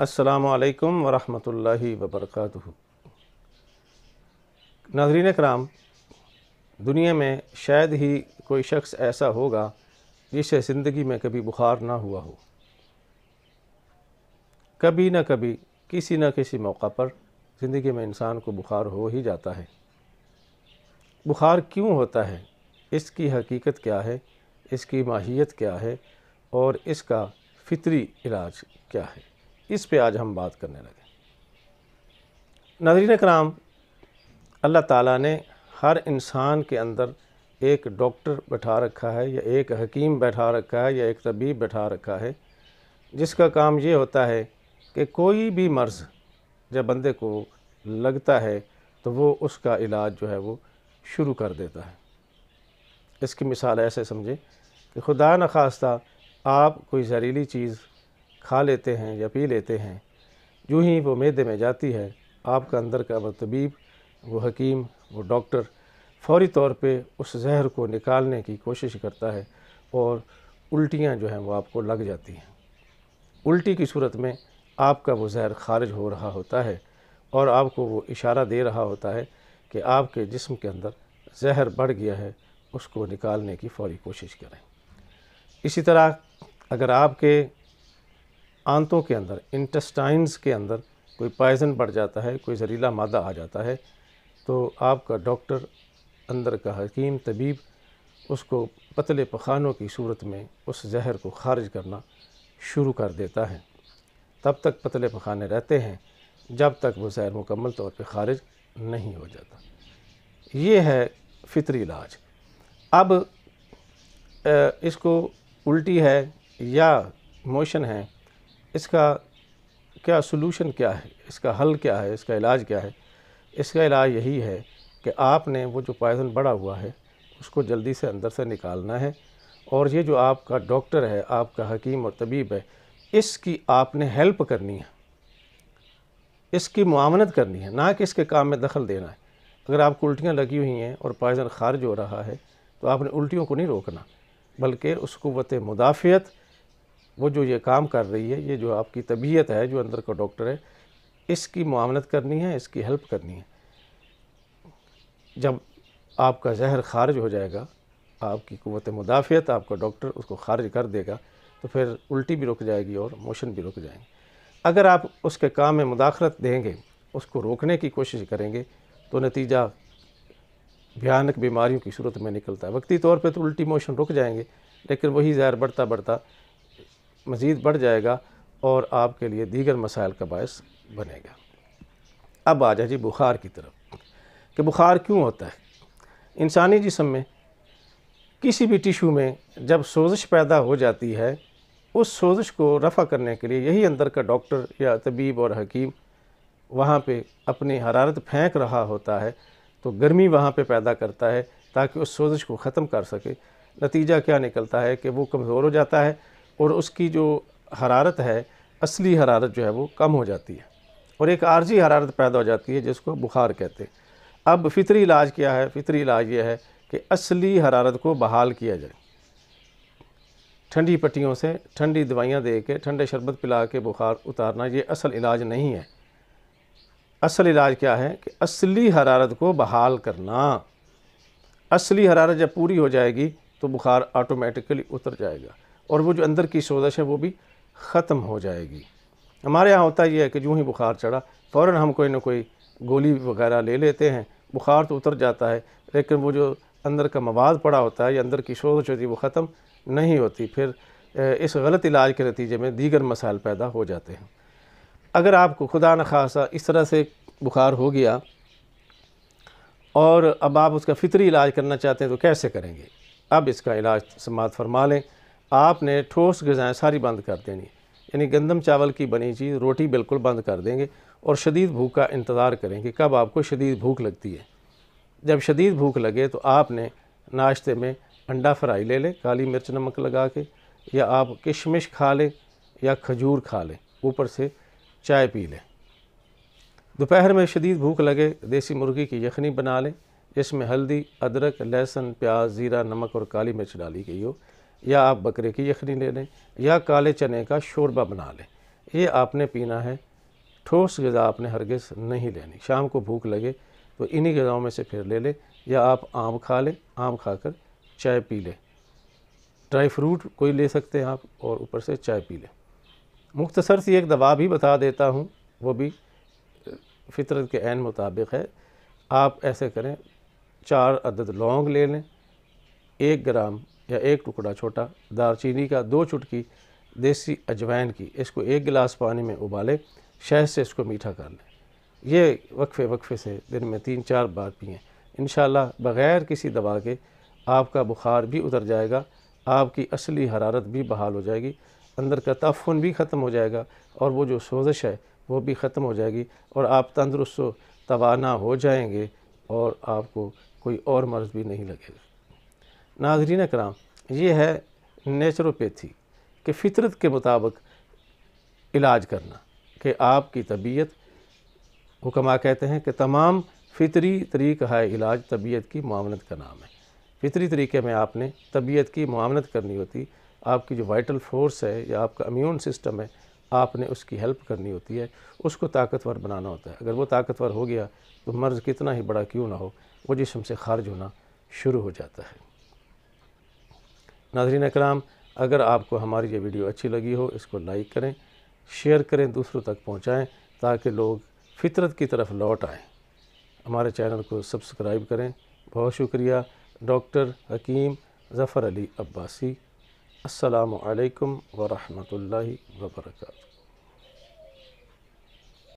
असलकम वरहमल वबरक नाजरीन कराम दुनिया में शायद ही कोई शख्स ऐसा होगा जिसे ज़िंदगी में कभी बुखार ना हुआ हो कभी ना कभी किसी न किसी मौका पर ज़िंदगी में इंसान को बुखार हो ही जाता है बुखार क्यों होता है इसकी हकीकत क्या है इसकी माहियत क्या है और इसका फितरी इलाज क्या है इस पे आज हम बात करने लगे नाजरीन कराम अल्लाह ताला ने हर इंसान के अंदर एक डॉक्टर बैठा रखा है या एक हकीम बैठा रखा है या एक तबीब बैठा रखा है जिसका काम ये होता है कि कोई भी मर्ज़ जब बंदे को लगता है तो वो उसका इलाज जो है वो शुरू कर देता है इसकी मिसाल ऐसे समझें कि खुदा न खास्ता आप कोई जहरीली चीज़ खा लेते हैं या पी लेते हैं जो ही वो मैदे में जाती है आपका अंदर का वह तबीब वो हकीम वो डॉक्टर फौरी तौर पे उस जहर को निकालने की कोशिश करता है और उल्टियाँ जो हैं वो आपको लग जाती हैं उल्टी की सूरत में आपका वो जहर खारिज हो रहा होता है और आपको वो इशारा दे रहा होता है कि आपके जिस्म के अंदर जहर बढ़ गया है उसको निकालने की फौरी कोशिश करें इसी तरह अगर आपके आंतों के अंदर इंटेस्टाइंस के अंदर कोई पायजन बढ़ जाता है कोई जहरीला मादा आ जाता है तो आपका डॉक्टर अंदर का हकीम तबीब उसको पतले पखानों की सूरत में उस जहर को खारिज करना शुरू कर देता है तब तक पतले पखाने रहते हैं जब तक वो जहर मुकम्मल तौर पर खारिज नहीं हो जाता ये है फितरी इलाज अब इसको उल्टी है या मोशन है इसका क्या सलूशन क्या है इसका हल क्या है इसका इलाज क्या है इसका इलाज यही है कि आपने वो जो पायजन बढ़ा हुआ है उसको जल्दी से अंदर से निकालना है और ये जो आपका डॉक्टर है आपका हकीम और तबीब है इसकी आपने हेल्प करनी है इसकी मामनत करनी है ना कि इसके काम में दखल देना है अगर आपको उल्टियाँ लगी हुई हैं और पायजन खारिज हो रहा है तो आपने उल्टियों को नहीं रोकना बल्कि उसको वत मुदाफ़ियत वो जो ये काम कर रही है ये जो आपकी तबीयत है जो अंदर का डॉक्टर है इसकी मामलत करनी है इसकी हेल्प करनी है जब आपका जहर खारिज हो जाएगा आपकी क़वत मुदाफ़ियत आपका डॉक्टर उसको खारिज कर देगा तो फिर उल्टी भी रुक जाएगी और मोशन भी रुक जाएंगे अगर आप उसके काम में मुदाखलत देंगे उसको रोकने की कोशिश करेंगे तो नतीजा भयानक बीमारियों की सूरत में निकलता है वक्ती तौर पर तो उल्टी मोशन रुक जाएंगे लेकिन वही जहर बढ़ता बढ़ता मज़ीद बढ़ जाएगा और आपके लिए दीगर मसाइल का बायस बनेगा अब आ जाए जी बुखार की तरफ कि बुखार क्यों होता है इंसानी जिसम में किसी भी टिशू में जब सोजिश पैदा हो जाती है उस सोजिश को रफ़ा करने के लिए यही अंदर का डॉक्टर या तबीब और हकीम वहाँ पे अपनी हरारत फेंक रहा होता है तो गर्मी वहाँ पे पैदा करता है ताकि उस सोजिश को ख़त्म कर सके नतीजा क्या निकलता है कि वो कमज़ोर हो जाता है और उसकी जो हरारत है असली हरारत जो है वो कम हो जाती है और एक आर्जी हरारत पैदा हो जाती है जिसको बुखार कहते हैं अब फितरी इलाज क्या है फितरी इलाज यह है कि असली हरारत को बहाल किया जाए ठंडी पट्टियों से ठंडी दवाइयाँ दे के ठंडे शरबत पिला के बुखार उतारना ये असल इलाज नहीं है असल इलाज क्या है कि असली हरारत को बहाल करना असली हरारत जब पूरी हो जाएगी तो बुखार ऑटोमेटिकली उतर जाएगा और वो जो अंदर की सोजश है वो भी ख़त्म हो जाएगी हमारे यहाँ होता यह है कि जूँ ही बुखार चढ़ा फ़ौर हम कोई ना कोई गोली वगैरह ले लेते हैं बुखार तो उतर जाता है लेकिन वो जो अंदर का मवाद पड़ा होता है या अंदर की सोजश होती है वो ख़त्म नहीं होती फिर इस गलत इलाज के नतीजे में दीगर मसाइल पैदा हो जाते हैं अगर आपको खुदा न खासा इस तरह से बुखार हो गया और अब आप उसका फितरी इलाज करना चाहते हैं तो कैसे करेंगे अब इसका इलाज समात फरमा लें आपने ठोस गज़ाएँ सारी बंद कर देनी यानी गंदम चावल की बनी चीज़ रोटी बिल्कुल बंद कर देंगे और शदीद भूख का इंतज़ार करें कि कब आपको शदीद भूख लगती है जब शदीद भूख लगे तो आपने नाश्ते में अंडा फ्राई ले लें काली मिर्च नमक लगा के या आप किशमिश खा लें या खजूर खा लें ऊपर से चाय पी लें दोपहर में शदीद भूख लगे देसी मुर्गी की यखनी बना लें जिसमें हल्दी अदरक लहसुन प्याज ज़ीरा नमक और काली मिर्च डाली गई हो या आप बकरे की यखनी ले लें या काले चने का शोरबा बना लें ये आपने पीना है ठोस गज़ा आपने हरगिज़ नहीं लेनी शाम को भूख लगे तो इन्हीं गज़ाओं में से फिर ले लें या आप आम खा लें आम खा कर चाय पी लें ड्राई फ्रूट कोई ले सकते हैं आप और ऊपर से चाय पी लें मुख्तसर सी एक दवा भी बता देता हूँ वो भी फितरत के एन मुताबिक है आप ऐसे करें चार अदद लौंग ले लें एक ग्राम या एक टुकड़ा छोटा दालचीनी का दो चुटकी देसी अजवाइन की इसको एक गिलास पानी में उबालें शहद से इसको मीठा कर लें ये वक्फे वक्फे से दिन में तीन चार बार पिएँ इन बग़ैर किसी दवा के आपका बुखार भी उतर जाएगा आपकी असली हरारत भी बहाल हो जाएगी अंदर का तफन भी ख़त्म हो जाएगा और वो जो सोजिश है वो भी ख़त्म हो जाएगी और आप तंदरुस्त तोाना हो जाएंगे और आपको कोई और मर्ज़ भी नहीं लगेगा नाजरीन कराम ये है नेचुरोपैथी कि फितरत के मुताबिक इलाज करना कि आपकी तबीयत हुक्मा कहते हैं कि तमाम फितरी तरीक़ है इलाज तबीयत की मामलत का नाम है फितरी तरीके में आपने तबीयत की मामलत करनी होती आपकी जो वाइटल फोर्स है या आपका इम्यून सिस्टम है आपने उसकी हेल्प करनी होती है उसको ताकतवर बनाना होता है अगर वो ताकतवर हो गया तो मर्ज़ कितना ही बड़ा क्यों ना हो वो जिसम से खारिज होना शुरू हो जाता है नाजरीन कराम अगर आपको हमारी ये वीडियो अच्छी लगी हो इसको लाइक करें शेयर करें दूसरों तक पहुँचाएँ ताकि लोग फितरत की तरफ लौट आएँ हमारे चैनल को सब्सक्राइब करें बहुत शुक्रिया डॉक्टर हकीम ज़फ़र अली अब्बासी असलकम वरहमल वर्का